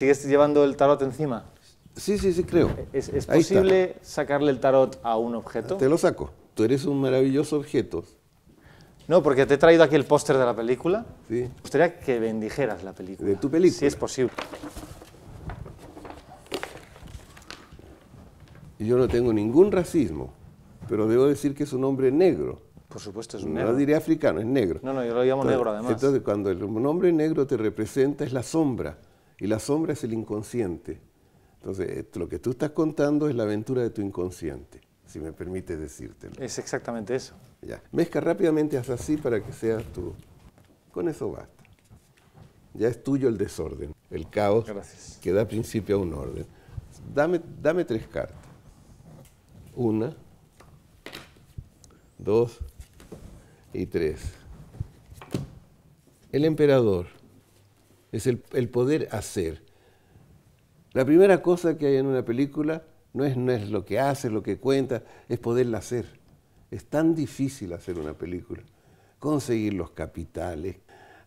¿Sigues llevando el tarot encima? Sí, sí, sí, creo. ¿E-, ¿Es, posible sacarle el tarot a un objeto? Te lo saco. Tú eres un maravilloso objeto. No, porque te he traído aquí el póster de la película. Sí. Me gustaría que bendijeras la película. De tu película. sí, es posible. Yo no tengo ningún racismo, pero debo decir que es un hombre negro. Por supuesto, es un negro. No diré africano, es negro. No, no, yo lo llamo negro además. Entonces, cuando el nombre negro te representa es la sombra y la sombra es el inconsciente. Entonces, eh, lo que tú estás contando es la aventura de tu inconsciente, si me permites decírtelo. Es exactamente eso. Ya. Mezcla rápidamente hasta así para que seas tú. Con eso basta. Ya es tuyo el desorden, el caos que da principio a un orden. Dame, dame tres cartas. Una, dos y tres. El emperador es el, poder hacer. La primera cosa que hay en una película no es, no es lo que hace, lo que cuenta, es poderla hacer. Es tan difícil hacer una película, conseguir los capitales.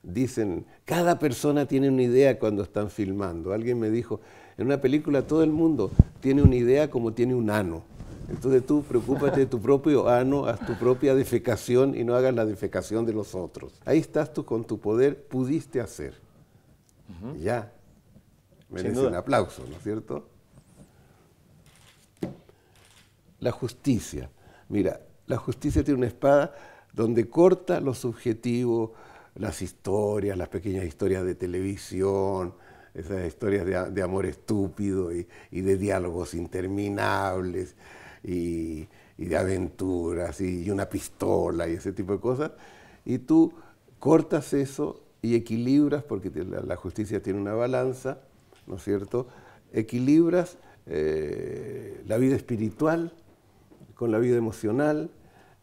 Dicen, cada persona tiene una idea cuando están filmando. Alguien me dijo, en una película todo el mundo tiene una idea como tiene un ano. Entonces tú preocúpate de tu propio ano, haz tu propia defecación y no hagas la defecación de los otros. Ahí estás tú con tu poder, pudiste hacer ya merece un aplauso, ¿no es cierto? La justicia. Mira, la justicia tiene una espada donde corta lo subjetivo, las historias, las pequeñas historias de televisión, esas historias de, amor estúpido y, de diálogos interminables y, de aventuras y, una pistola y ese tipo de cosas. Y tú cortas eso y equilibras, porque la justicia tiene una balanza, ¿no es cierto? Equilibras eh, la vida espiritual con la vida emocional,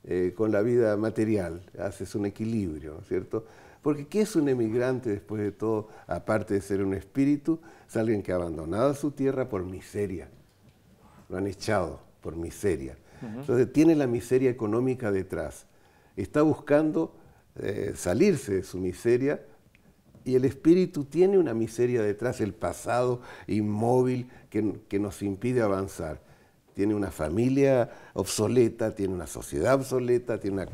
eh, con la vida material, haces un equilibrio, ¿no es cierto? Porque ¿qué es un emigrante después de todo, aparte de ser un espíritu? Es alguien que ha abandonado su tierra por miseria, lo han echado por miseria. Entonces tiene la miseria económica detrás, está buscando eh, salirse de su miseria y el espíritu tiene una miseria detrás, el pasado inmóvil que, nos impide avanzar. Tiene una familia obsoleta, tiene una sociedad obsoleta, tiene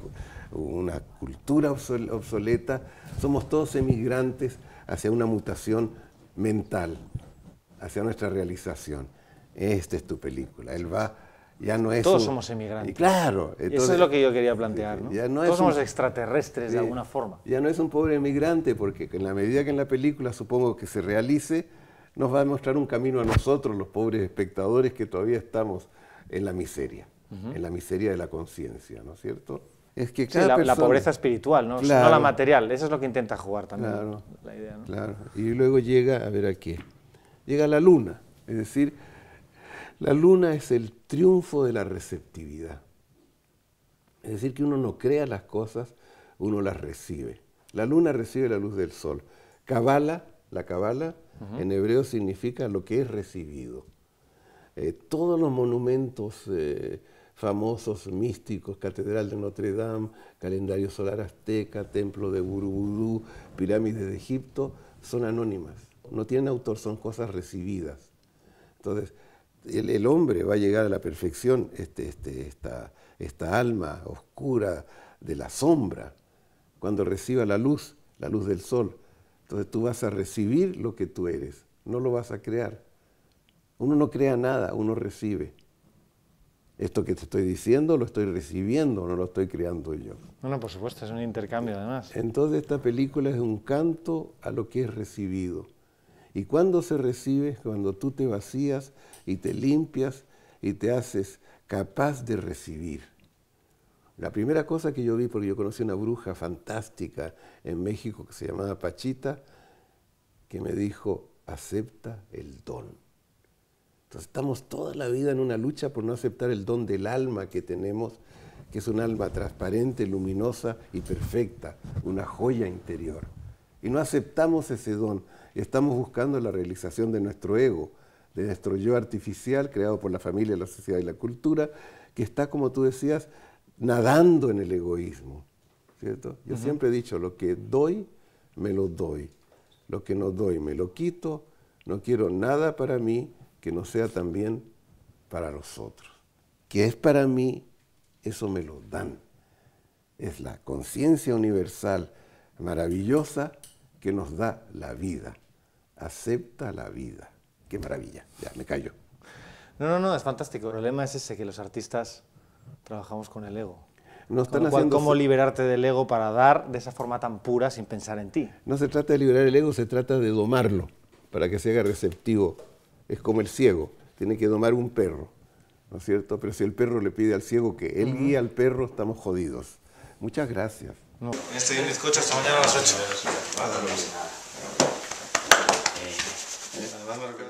una, cultura obsoleta. Somos todos emigrantes hacia una mutación mental, hacia nuestra realización. Esta es tu película. Él va no Todos somos emigrantes. Y claro. Eso es lo que yo quería plantear, ¿no? Todos somos extraterrestres de alguna forma. Ya no es un pobre emigrante, porque en la medida que en la película supongo que se realice, nos va a mostrar un camino a nosotros, los pobres espectadores, que todavía estamos en la miseria, en la miseria de la conciencia, ¿no es cierto? Es que cada la, pobreza espiritual, ¿no? la material, eso es lo que intenta jugar también. la idea, Y luego llega, a ver aquí, llega la luna, es decir, la luna es el triunfo de la receptividad. Es decir, que uno no crea las cosas, uno las recibe. La luna recibe la luz del sol. Cabala, la cabala en hebreo significa lo que es recibido. Eh, todos los monumentos eh, famosos místicos, Catedral de Notre Dame, Calendario Solar Azteca, Templo de Burubudú, Pirámides de Egipto, son anónimas, no tienen autor, son cosas recibidas. Entonces, el, hombre va a llegar a la perfección, este, este, esta, esta alma oscura de la sombra, cuando reciba la luz, la luz del sol. Entonces tú vas a recibir lo que tú eres, no lo vas a crear. Uno no crea nada, uno recibe. Esto que te estoy diciendo lo estoy recibiendo, no lo estoy creando yo. no, por supuesto, es un intercambio además. Entonces esta película es un canto a lo que es recibido. ¿Y cuándo se recibe? Cuando tú te vacías y te limpias y te haces capaz de recibir. La primera cosa que yo vi, porque yo conocí una bruja fantástica en México que se llamaba Pachita, que me dijo, acepta el don. Entonces estamos toda la vida en una lucha por no aceptar el don del alma que tenemos, que es un alma transparente, luminosa y perfecta, una joya interior y no aceptamos ese don. Estamos buscando la realización de nuestro ego, de nuestro yo artificial creado por la familia, la sociedad y la cultura, que está, como tú decías, nadando en el egoísmo. ¿cierto? Yo siempre he dicho, lo que doy, me lo doy. Lo que no doy, me lo quito. No quiero nada para mí que no sea también para los otros. Que es para mí, eso me lo dan. Es la conciencia universal maravillosa que nos da la vida. Acepta la vida. Qué maravilla. Ya, me callo. No, no, no, es fantástico. El problema es ese, que los artistas trabajamos con el ego. No están ¿Cómo liberarte del ego para dar de esa forma tan pura sin pensar en ti? No se trata de liberar el ego, se trata de domarlo para que se haga receptivo. Es como el ciego, tiene que domar un perro, ¿no es cierto? Pero si el perro le pide al ciego que él guíe al perro, estamos jodidos. Muchas gracias. No. Este mi el hasta mañana a las 8.